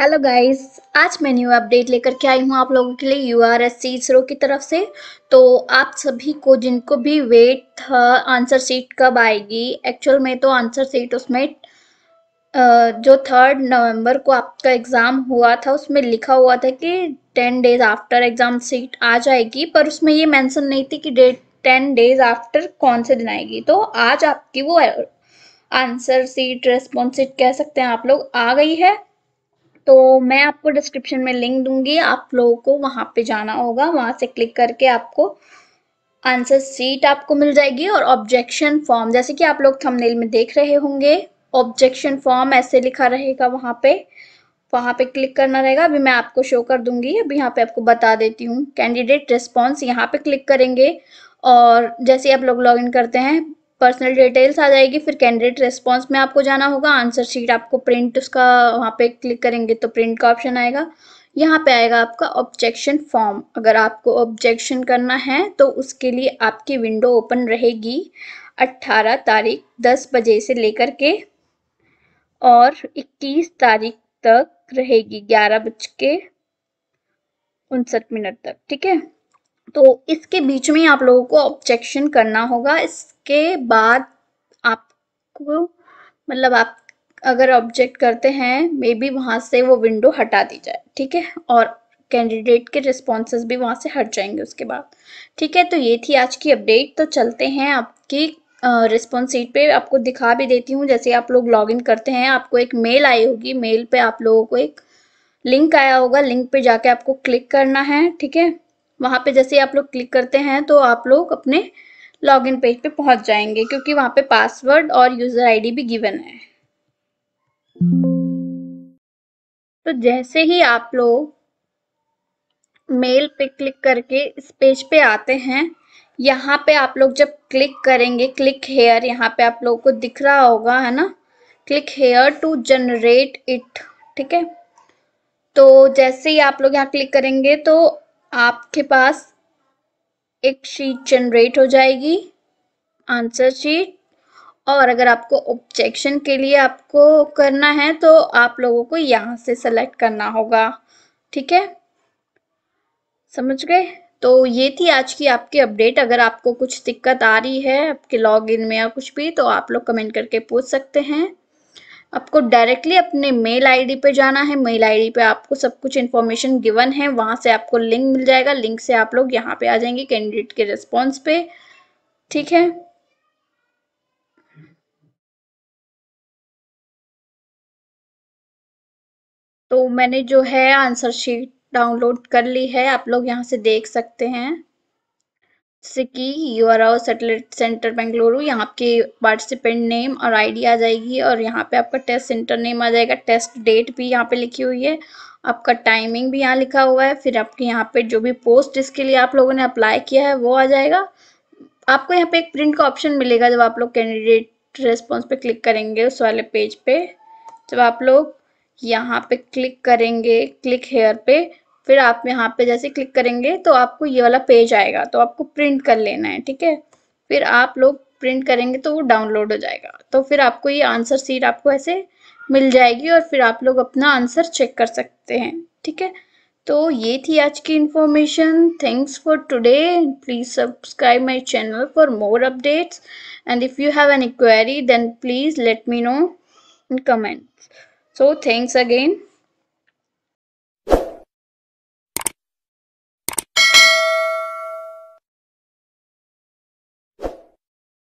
hello guys आज मैं new update लेकर के आई हूँ आप लोगों के लिए U R S C ISRO की तरफ से तो आप सभी को जिनको भी वेट था आंसर सीट कब आएगी एक्चुअल में तो आंसर सीट उसमें uh, जो थर्ड नवंबर को आपका एग्ज़ाम हुआ था उसमें लिखा हुआ था कि ten days after exam sheet आ जाएगी पर उसमें ये मैंसन नहीं थी कि डेट टेन डेज आफ्टर कौन से दिन आएगी तो आज आपकी वो आंसर सीट रेस्पॉन्स सीट कह सकते हैं आप लोग आ गई है तो मैं आपको डिस्क्रिप्शन में लिंक दूंगी आप लोगों को वहां पे जाना होगा वहां से क्लिक करके आपको आंसर सीट आपको मिल जाएगी और ऑब्जेक्शन फॉर्म जैसे कि आप लोग थंबनेल में देख रहे होंगे ऑब्जेक्शन फॉर्म ऐसे लिखा रहेगा वहां पे वहां पे क्लिक करना रहेगा अभी मैं आपको शो कर दूंगी अभी यहाँ पे आपको बता देती हूँ कैंडिडेट रिस्पॉन्स यहाँ पे क्लिक करेंगे और जैसे आप लोग लॉग करते हैं पर्सनल डिटेल्स आ जाएगी फिर कैंडिडेट रिस्पॉन्स में आपको जाना होगा आंसर शीट आपको प्रिंट उसका वहाँ पे क्लिक करेंगे तो प्रिंट का ऑप्शन आएगा यहाँ पे आएगा आपका ऑब्जेक्शन फॉर्म अगर आपको ऑब्जेक्शन करना है तो उसके लिए आपकी विंडो ओपन रहेगी 18 तारीख 10 बजे से लेकर के और 21 तारीख तक रहेगी ग्यारह बज के उनसठ मिनट तक ठीक है तो इसके बीच में आप लोगों को ऑब्जेक्शन करना होगा इसके बाद आपको मतलब आप अगर ऑब्जेक्ट करते हैं मे बी वहाँ से वो विंडो हटा दी जाए ठीक है और कैंडिडेट के रिस्पॉन्सेज भी वहाँ से हट जाएंगे उसके बाद ठीक है तो ये थी आज की अपडेट तो चलते हैं आपकी रिस्पॉन्स सीट पे आपको दिखा भी देती हूँ जैसे आप लोग लॉगिन करते हैं आपको एक मेल आई होगी मेल पे आप लोगों को एक लिंक आया होगा लिंक पे जाके आपको क्लिक करना है ठीक है वहाँ पे जैसे आप लोग क्लिक करते हैं तो आप लोग अपने लॉगिन पेज पे पहुँच जाएंगे क्योंकि वहाँ पे पासवर्ड और यूज़र आईडी भी गिवन है तो जैसे ही आप लोग मेल पे क्लिक करके इस पेज पे आते हैं यहाँ पे आप लोग जब क्लिक करेंगे क्लिक हेयर यहाँ पे आप लोगों को दिख रहा होगा है ना click here to generate it ठीक है तो जैसे ही आप लोग यहाँ क्लिक करेंगे तो आपके पास एक शीट जनरेट हो जाएगी आंसर शीट और अगर आपको ऑब्जेक्शन के लिए आपको करना है तो आप लोगों को यहाँ से सेलेक्ट करना होगा ठीक है समझ गए तो ये थी आज की आपकी अपडेट अगर आपको कुछ दिक्कत आ रही है आपके लॉगिन में या कुछ भी तो आप लोग कमेंट करके पूछ सकते हैं आपको डायरेक्टली अपने मेल आईडी पे जाना है मेल आईडी पे आपको सब कुछ इन्फॉर्मेशन गिवन है वहाँ से आपको लिंक मिल जाएगा लिंक से आप लोग यहाँ पे आ जाएंगे कैंडिडेट के रिस्पॉन्स पे ठीक है तो मैंने जो है आंसर शीट डाउनलोड कर ली है आप लोग यहाँ से देख सकते हैं जैसे कि U R Rao satellite centre Bengaluru यहाँ आपके पार्टिसिपेंट नेम और आईडी आ जाएगी और यहाँ पे आपका टेस्ट सेंटर नेम आ जाएगा टेस्ट डेट भी यहाँ पे लिखी हुई है आपका टाइमिंग भी यहाँ लिखा हुआ है फिर आपके यहाँ पे जो भी पोस्ट इसके लिए आप लोगों ने अप्लाई किया है वो आ जाएगा आपको यहाँ पे एक प्रिंट का ऑप्शन मिलेगा जब आप लोग कैंडिडेट रेस्पॉन्स पे क्लिक करेंगे उस वाले पेज पे जब आप लोग यहाँ पे क्लिक करेंगे क्लिक हेयर पे फिर आप यहाँ पे जैसे क्लिक करेंगे तो आपको ये वाला पेज आएगा तो आपको प्रिंट कर लेना है ठीक है फिर आप लोग प्रिंट करेंगे तो वो डाउनलोड हो जाएगा तो फिर आपको ये आंसर सीट आपको ऐसे मिल जाएगी और फिर आप लोग अपना आंसर चेक कर सकते हैं ठीक है तो ये थी आज की information thanks for today please subscribe my channel for more updates and if you have an enquiry then please let me know in comments so thanks again